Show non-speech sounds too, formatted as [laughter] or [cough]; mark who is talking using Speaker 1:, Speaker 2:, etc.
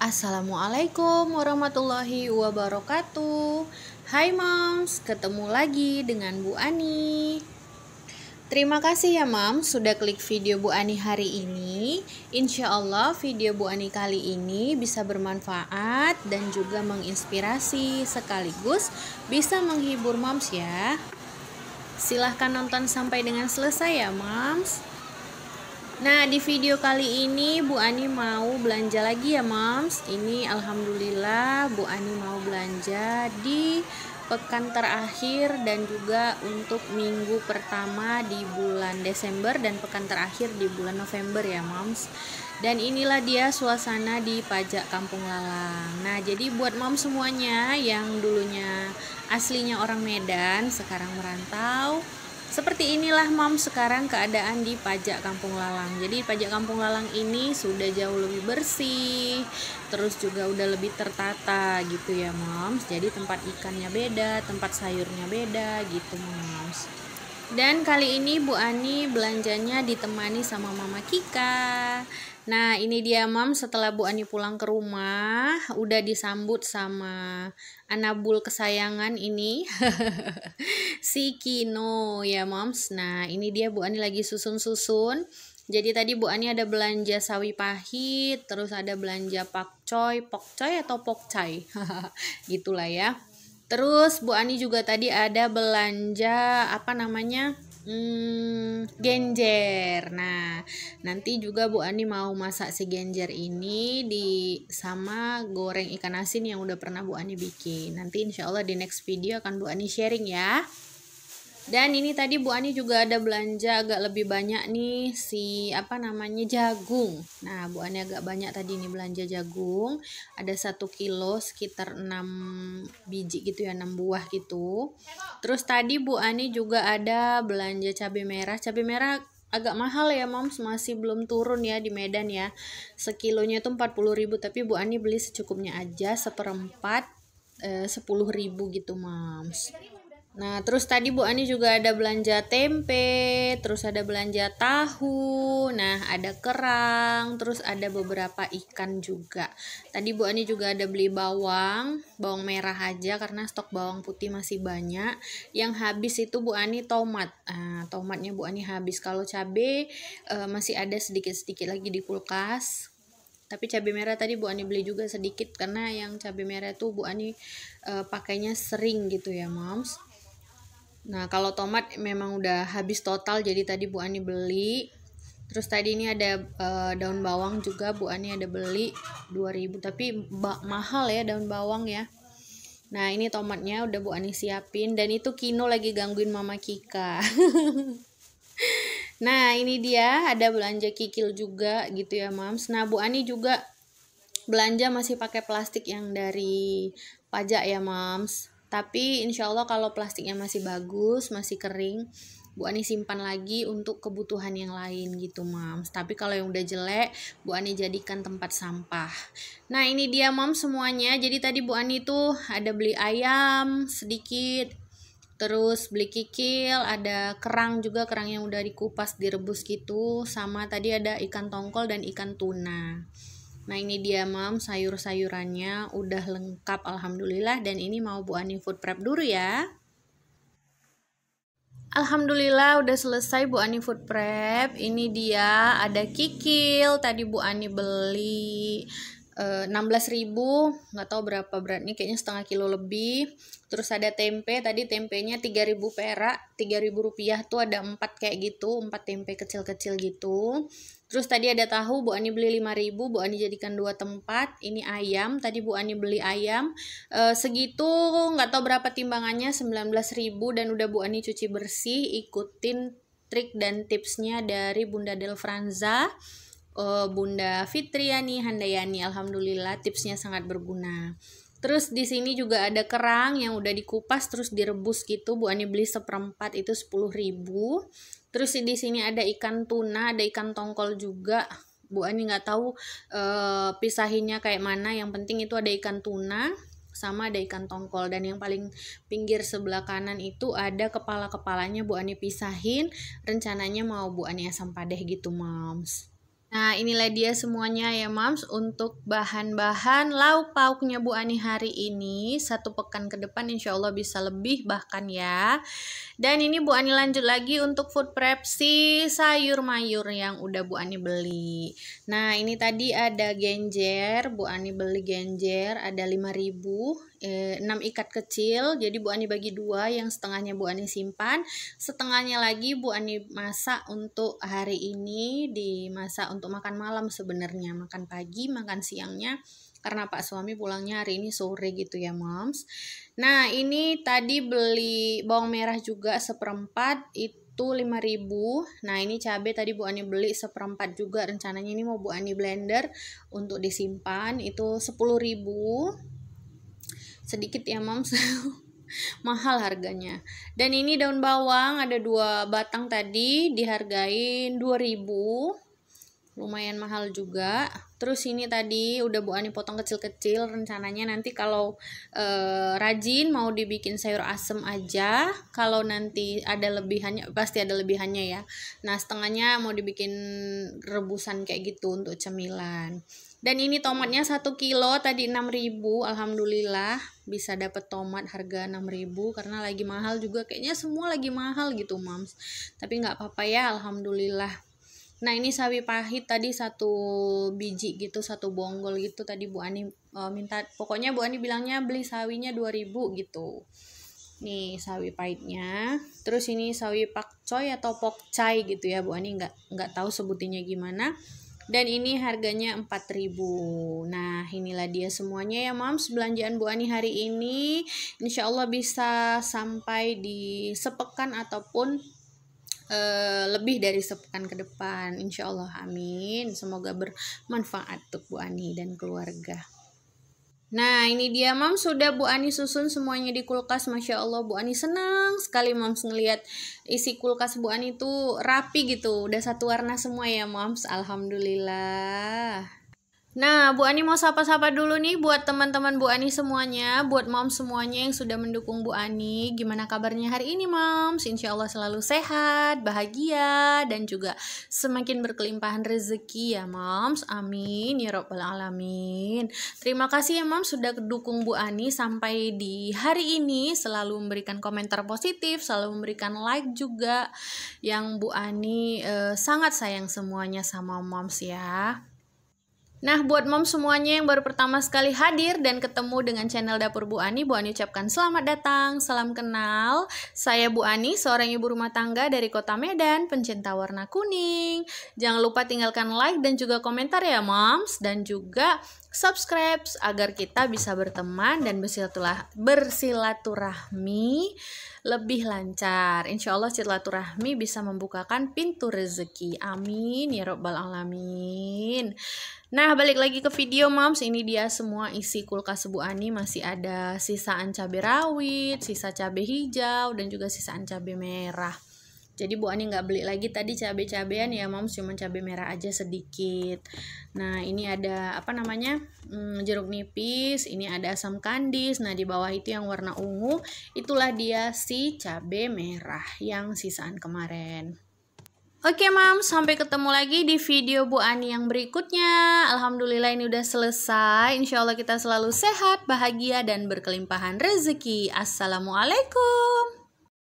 Speaker 1: Assalamualaikum warahmatullahi wabarakatuh. Hai Moms, ketemu lagi dengan Bu Ani. Terima kasih ya Mam sudah klik video Bu Ani hari ini. Insya Allah video Bu Ani kali ini bisa bermanfaat dan juga menginspirasi sekaligus bisa menghibur Moms ya. Silahkan nonton sampai dengan selesai ya Moms. Nah, di video kali ini Bu Ani mau belanja lagi ya, Moms. Ini alhamdulillah Bu Ani mau belanja di pekan terakhir dan juga untuk minggu pertama di bulan Desember dan pekan terakhir di bulan November ya, Moms. Dan inilah dia suasana di pajak Kampung Lalang. Nah, jadi buat Mom semuanya yang dulunya aslinya orang Medan, sekarang merantau, seperti inilah Mam sekarang keadaan di pajak Kampung Lalang. Jadi pajak Kampung Lalang ini sudah jauh lebih bersih, terus juga udah lebih tertata gitu ya Moms. Jadi tempat ikannya beda, tempat sayurnya beda gitu Moms. Dan kali ini Bu Ani belanjanya ditemani sama Mama Kika. Nah, ini dia Mam setelah Bu Ani pulang ke rumah, udah disambut sama anabul kesayangan ini. [laughs] si Kino ya, Moms. Nah, ini dia Bu Ani lagi susun-susun. Jadi tadi Bu Ani ada belanja sawi pahit, terus ada belanja pakcoy, pokcoy atau pokcai. [laughs] Gitulah ya. Terus Bu Ani juga tadi ada belanja apa namanya? Hmm, genjer. Nah, nanti juga Bu Ani mau masak si genjer ini di sama goreng ikan asin yang udah pernah Bu Ani bikin. Nanti insya Allah di next video akan Bu Ani sharing ya. Dan ini tadi Bu Ani juga ada belanja agak lebih banyak nih si apa namanya jagung. Nah, Bu Ani agak banyak tadi ini belanja jagung. Ada satu kilo sekitar 6 biji gitu ya, 6 buah gitu. Terus tadi Bu Ani juga ada belanja cabai merah. Cabai merah agak mahal ya moms masih belum turun ya di Medan ya sekilonya itu 40 ribu tapi Bu Ani beli secukupnya aja seperempat 10 eh, ribu gitu moms Nah, terus tadi Bu Ani juga ada belanja tempe, terus ada belanja tahu, nah ada kerang, terus ada beberapa ikan juga. Tadi Bu Ani juga ada beli bawang, bawang merah aja karena stok bawang putih masih banyak. Yang habis itu Bu Ani tomat. Nah, tomatnya Bu Ani habis. Kalau cabai eh, masih ada sedikit-sedikit lagi di kulkas tapi cabai merah tadi Bu Ani beli juga sedikit karena yang cabai merah itu Bu Ani e, pakainya sering gitu ya moms Nah, kalau tomat memang udah habis total, jadi tadi Bu Ani beli. Terus tadi ini ada e, daun bawang juga Bu Ani ada beli 2000, tapi mahal ya daun bawang ya. Nah, ini tomatnya udah Bu Ani siapin dan itu Kino lagi gangguin Mama Kika. [laughs] nah, ini dia ada belanja kikil juga gitu ya, Mams. Nah, Bu Ani juga belanja masih pakai plastik yang dari pajak ya, Mams tapi insya Allah kalau plastiknya masih bagus, masih kering, Bu Ani simpan lagi untuk kebutuhan yang lain gitu Mams. Tapi kalau yang udah jelek, Bu Ani jadikan tempat sampah. Nah ini dia Mams semuanya. Jadi tadi Bu Ani tuh ada beli ayam sedikit, terus beli kikil, ada kerang juga, kerang yang udah dikupas direbus gitu, sama tadi ada ikan tongkol dan ikan tuna. Nah ini dia mam sayur-sayurannya udah lengkap alhamdulillah dan ini mau Bu Ani food prep dulu ya. Alhamdulillah udah selesai Bu Ani food prep. Ini dia ada kikil tadi Bu Ani beli eh, belas eh, ribu nggak tahu berapa beratnya kayaknya setengah kilo lebih. Terus ada tempe tadi tempenya 3000 perak, 3000 rupiah tuh ada 4 kayak gitu, 4 tempe kecil-kecil gitu. Terus tadi ada tahu Bu Ani beli 5000, Bu Ani jadikan dua tempat. Ini ayam, tadi Bu Ani beli ayam. E, segitu nggak tahu berapa timbangannya 19.000 dan udah Bu Ani cuci bersih, ikutin trik dan tipsnya dari Bunda Del Franza. E, Bunda Fitriani Handayani, alhamdulillah tipsnya sangat berguna. Terus di sini juga ada kerang yang udah dikupas terus direbus gitu. Bu Ani beli seperempat itu 10.000. Terus di sini ada ikan tuna, ada ikan tongkol juga. Bu Ani nggak tahu e, pisahinnya kayak mana. Yang penting itu ada ikan tuna sama ada ikan tongkol dan yang paling pinggir sebelah kanan itu ada kepala-kepalanya Bu Ani pisahin. Rencananya mau Bu Ani asam padeh gitu, Moms. Nah, inilah dia semuanya ya, Mams, untuk bahan-bahan lauk pauknya Bu Ani hari ini. Satu pekan ke depan insya Allah bisa lebih bahkan ya. Dan ini Bu Ani lanjut lagi untuk food prep si sayur mayur yang udah Bu Ani beli. Nah, ini tadi ada genjer, Bu Ani beli genjer, ada 5000 eh, 6 ikat kecil jadi Bu Ani bagi dua yang setengahnya Bu Ani simpan setengahnya lagi Bu Ani masak untuk hari ini dimasak untuk makan malam sebenarnya makan pagi makan siangnya karena Pak suami pulangnya hari ini sore gitu ya moms nah ini tadi beli bawang merah juga seperempat itu itu 5000 Nah ini cabai tadi Bu Ani beli seperempat juga Rencananya ini mau Bu Ani blender Untuk disimpan itu 10000 sedikit ya moms [laughs] mahal harganya dan ini daun bawang ada dua batang tadi dihargain 2000 lumayan mahal juga terus ini tadi udah Bu Ani potong kecil-kecil rencananya nanti kalau e, rajin mau dibikin sayur asem aja kalau nanti ada lebihannya pasti ada lebihannya ya nah setengahnya mau dibikin rebusan kayak gitu untuk cemilan dan ini tomatnya 1 kilo tadi 6000 Alhamdulillah bisa dapet tomat harga 6000 karena lagi mahal juga kayaknya semua lagi mahal gitu mams tapi nggak apa-apa ya Alhamdulillah Nah ini sawi pahit tadi satu biji gitu satu bonggol gitu tadi Bu Ani e, minta pokoknya Bu Ani bilangnya beli sawinya 2000 gitu nih sawi pahitnya terus ini sawi pakcoy atau pokcai gitu ya Bu Ani nggak nggak tahu sebutinnya gimana dan ini harganya 4000 nah inilah dia semuanya ya mams belanjaan Bu Ani hari ini insya Allah bisa sampai di sepekan ataupun uh, lebih dari sepekan ke depan insya Allah amin semoga bermanfaat untuk Bu Ani dan keluarga Nah ini dia mam sudah Bu Ani susun semuanya di kulkas Masya Allah Bu Ani senang sekali mam ngeliat isi kulkas Bu Ani tuh rapi gitu Udah satu warna semua ya mam Alhamdulillah Nah, Bu Ani mau sapa-sapa dulu nih buat teman-teman Bu Ani semuanya, buat mom semuanya yang sudah mendukung Bu Ani. Gimana kabarnya hari ini, mom? Insya Allah selalu sehat, bahagia, dan juga semakin berkelimpahan rezeki ya, moms. Amin, ya Rabbal alamin. Terima kasih ya, mom, sudah dukung Bu Ani sampai di hari ini. Selalu memberikan komentar positif, selalu memberikan like juga. Yang Bu Ani eh, sangat sayang semuanya sama moms ya. Nah, buat mom semuanya yang baru pertama sekali hadir dan ketemu dengan channel Dapur Bu Ani, Bu Ani ucapkan selamat datang, salam kenal. Saya Bu Ani, seorang ibu rumah tangga dari kota Medan, pencinta warna kuning. Jangan lupa tinggalkan like dan juga komentar ya, moms. Dan juga subscribe agar kita bisa berteman dan bersilaturahmi lebih lancar. Insya Allah silaturahmi bisa membukakan pintu rezeki. Amin ya robbal alamin. Nah balik lagi ke video moms ini dia semua isi kulkas Bu Ani masih ada sisaan cabai rawit, sisa cabai hijau dan juga sisaan cabai merah jadi Bu Ani nggak beli lagi tadi cabai-cabean ya moms cuma cabai merah aja sedikit nah ini ada apa namanya hmm, jeruk nipis ini ada asam kandis nah di bawah itu yang warna ungu itulah dia si cabai merah yang sisaan kemarin Oke okay, mam, sampai ketemu lagi di video Bu Ani yang berikutnya. Alhamdulillah ini udah selesai. Insya Allah kita selalu sehat, bahagia, dan berkelimpahan rezeki. Assalamualaikum.